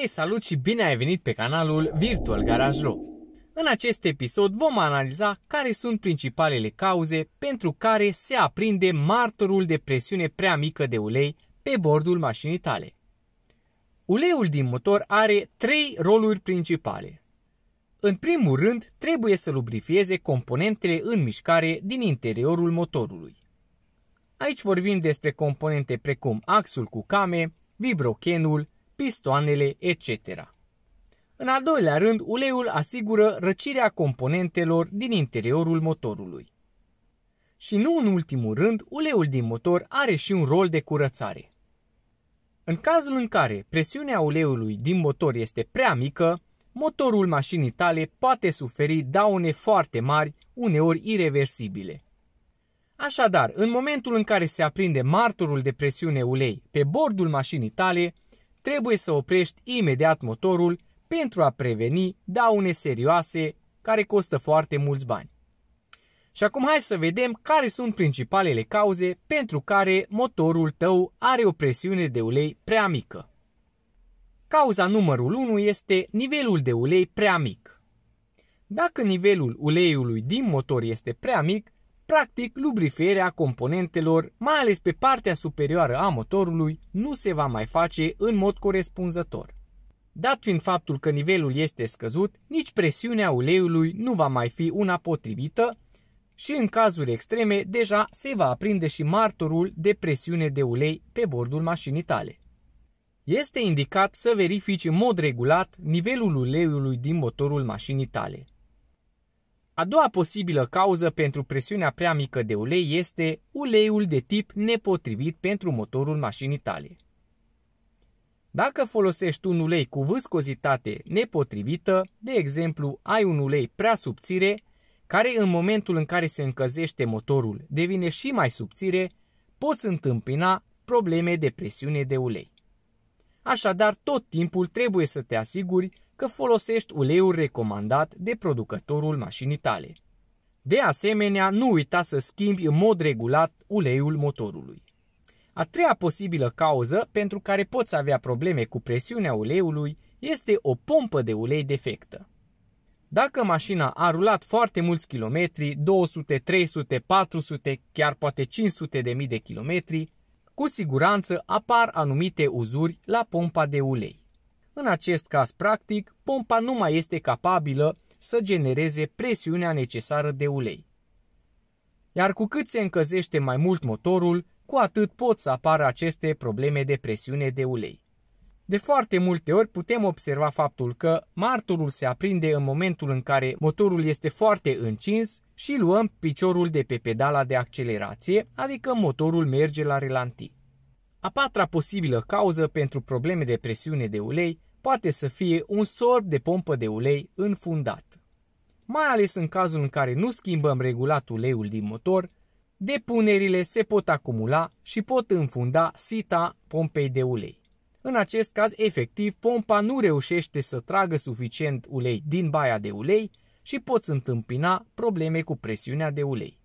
Te salut și bine ai venit pe canalul Virtual Garage Ro. În acest episod vom analiza care sunt principalele cauze pentru care se aprinde martorul de presiune prea mică de ulei pe bordul mașinii tale. Uleiul din motor are trei roluri principale. În primul rând, trebuie să lubrifieze componentele în mișcare din interiorul motorului. Aici vorbim despre componente precum axul cu came, vibrochenul, pistoanele, etc. În al doilea rând, uleiul asigură răcirea componentelor din interiorul motorului. Și nu în ultimul rând, uleiul din motor are și un rol de curățare. În cazul în care presiunea uleiului din motor este prea mică, motorul mașinii tale poate suferi daune foarte mari, uneori irreversibile. Așadar, în momentul în care se aprinde martorul de presiune ulei pe bordul mașinii tale, trebuie să oprești imediat motorul pentru a preveni daune serioase care costă foarte mulți bani. Și acum hai să vedem care sunt principalele cauze pentru care motorul tău are o presiune de ulei prea mică. Cauza numărul 1 este nivelul de ulei prea mic. Dacă nivelul uleiului din motor este prea mic, Practic, lubrifierea componentelor, mai ales pe partea superioară a motorului, nu se va mai face în mod corespunzător. Dat fiind faptul că nivelul este scăzut, nici presiunea uleiului nu va mai fi una potrivită și în cazuri extreme deja se va aprinde și martorul de presiune de ulei pe bordul mașinii tale. Este indicat să verifici în mod regulat nivelul uleiului din motorul mașinii tale. A doua posibilă cauză pentru presiunea prea mică de ulei este uleiul de tip nepotrivit pentru motorul mașinii tale. Dacă folosești un ulei cu viscozitate nepotrivită, de exemplu, ai un ulei prea subțire, care în momentul în care se încăzește motorul devine și mai subțire, poți întâmpina probleme de presiune de ulei. Așadar, tot timpul trebuie să te asiguri că folosești uleiul recomandat de producătorul mașinii tale. De asemenea, nu uita să schimbi în mod regulat uleiul motorului. A treia posibilă cauză pentru care poți avea probleme cu presiunea uleiului este o pompă de ulei defectă. Dacă mașina a rulat foarte mulți kilometri, 200, 300, 400, chiar poate 500 de mii de kilometri, cu siguranță apar anumite uzuri la pompa de ulei. În acest caz, practic, pompa nu mai este capabilă să genereze presiunea necesară de ulei. Iar cu cât se încăzește mai mult motorul, cu atât pot să apară aceste probleme de presiune de ulei. De foarte multe ori putem observa faptul că marturul se aprinde în momentul în care motorul este foarte încins și luăm piciorul de pe pedala de accelerație, adică motorul merge la relanti. A patra posibilă cauză pentru probleme de presiune de ulei poate să fie un sorb de pompă de ulei înfundat. Mai ales în cazul în care nu schimbăm regulat uleiul din motor, depunerile se pot acumula și pot înfunda sita pompei de ulei. În acest caz, efectiv, pompa nu reușește să tragă suficient ulei din baia de ulei și poți întâmpina probleme cu presiunea de ulei.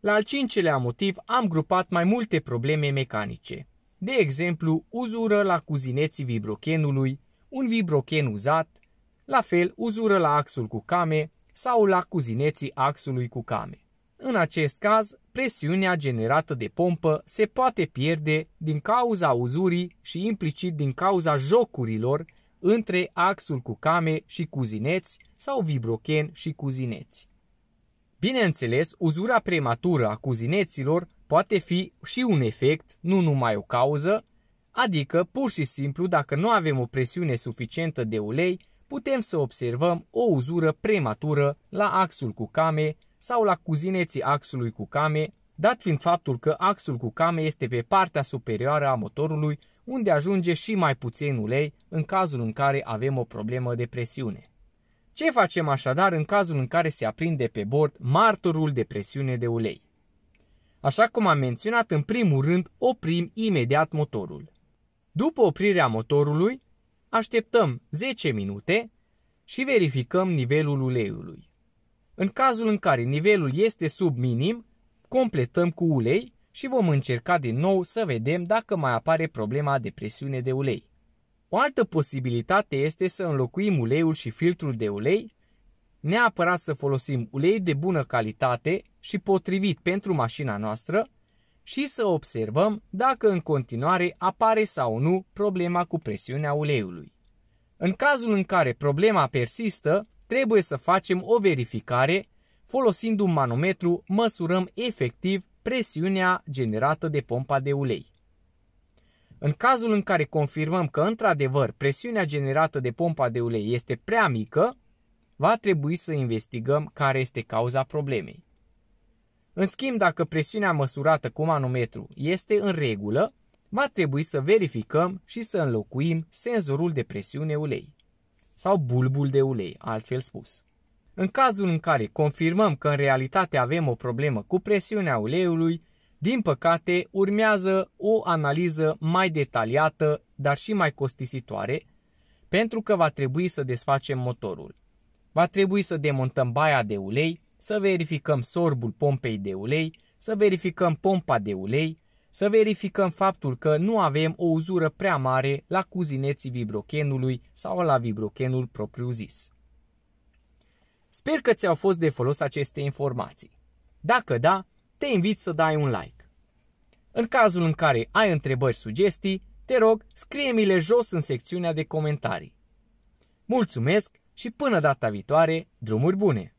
La al cincelea motiv am grupat mai multe probleme mecanice, de exemplu uzură la cuzineții vibrochenului, un vibrochen uzat, la fel uzură la axul cu came sau la cuzineții axului cu came. În acest caz, presiunea generată de pompă se poate pierde din cauza uzurii și implicit din cauza jocurilor între axul cu came și cuzineți sau vibrochen și cuzineți. Bineînțeles, uzura prematură a cuzineților poate fi și un efect, nu numai o cauză, Adică, pur și simplu, dacă nu avem o presiune suficientă de ulei, putem să observăm o uzură prematură la axul cu came sau la cuzineții axului cu came, dat fiind faptul că axul cu came este pe partea superioară a motorului, unde ajunge și mai puțin ulei în cazul în care avem o problemă de presiune. Ce facem așadar în cazul în care se aprinde pe bord martorul de presiune de ulei? Așa cum am menționat, în primul rând oprim imediat motorul. După oprirea motorului, așteptăm 10 minute și verificăm nivelul uleiului. În cazul în care nivelul este sub minim, completăm cu ulei și vom încerca din nou să vedem dacă mai apare problema de presiune de ulei. O altă posibilitate este să înlocuim uleiul și filtrul de ulei, neapărat să folosim ulei de bună calitate și potrivit pentru mașina noastră, și să observăm dacă în continuare apare sau nu problema cu presiunea uleiului. În cazul în care problema persistă, trebuie să facem o verificare folosind un manometru măsurăm efectiv presiunea generată de pompa de ulei. În cazul în care confirmăm că într-adevăr presiunea generată de pompa de ulei este prea mică, va trebui să investigăm care este cauza problemei. În schimb, dacă presiunea măsurată cu manometru este în regulă, va trebui să verificăm și să înlocuim senzorul de presiune ulei sau bulbul de ulei, altfel spus. În cazul în care confirmăm că în realitate avem o problemă cu presiunea uleiului, din păcate urmează o analiză mai detaliată, dar și mai costisitoare, pentru că va trebui să desfacem motorul. Va trebui să demontăm baia de ulei, să verificăm sorbul pompei de ulei, să verificăm pompa de ulei, să verificăm faptul că nu avem o uzură prea mare la cuzineții vibrochenului sau la vibrochenul propriu-zis. Sper că ți-au fost de folos aceste informații. Dacă da, te invit să dai un like. În cazul în care ai întrebări, sugestii, te rog, scrie-mi-le jos în secțiunea de comentarii. Mulțumesc și până data viitoare, drumuri bune!